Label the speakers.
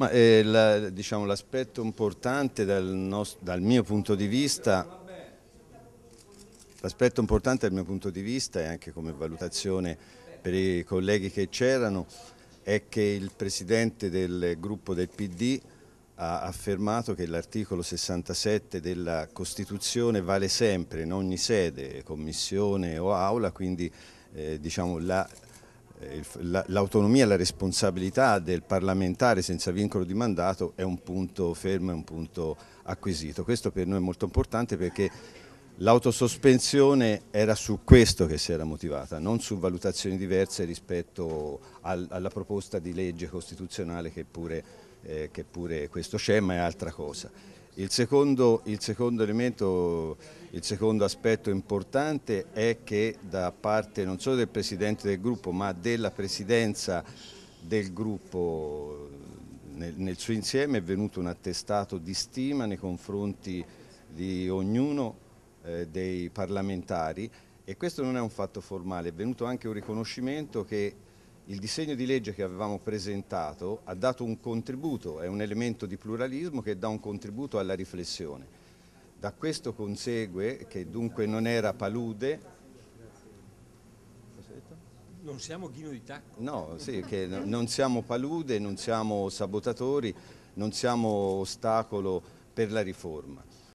Speaker 1: Ma, eh, la, diciamo, l'aspetto importante dal, nostro, dal, mio punto di vista... L'aspetto importante dal mio punto di vista e anche come valutazione per i colleghi che c'erano è che il presidente del gruppo del PD ha affermato che l'articolo 67 della Costituzione vale sempre in ogni sede, commissione o aula, quindi eh, diciamo, la eh, l'autonomia e la responsabilità del parlamentare senza vincolo di mandato è un punto fermo, è un punto acquisito. Questo per noi è molto importante perché l'autosospensione era su questo che si era motivata, non su valutazioni diverse rispetto alla proposta di legge costituzionale che pure, eh, che pure questo c'è ma è altra cosa. Il secondo, il secondo, elemento, il secondo aspetto importante è che da parte non solo del Presidente del gruppo ma della Presidenza del gruppo nel, nel suo insieme è venuto un attestato di stima nei confronti di ognuno eh, dei parlamentari e questo non è un fatto formale, è venuto anche un riconoscimento che il disegno di legge che avevamo presentato ha dato un contributo, è un elemento di pluralismo che dà un contributo alla riflessione. Da questo consegue che dunque non era palude.
Speaker 2: Non siamo ghino di tacco.
Speaker 1: No, sì, che non siamo palude, non siamo sabotatori, non siamo ostacolo per la riforma.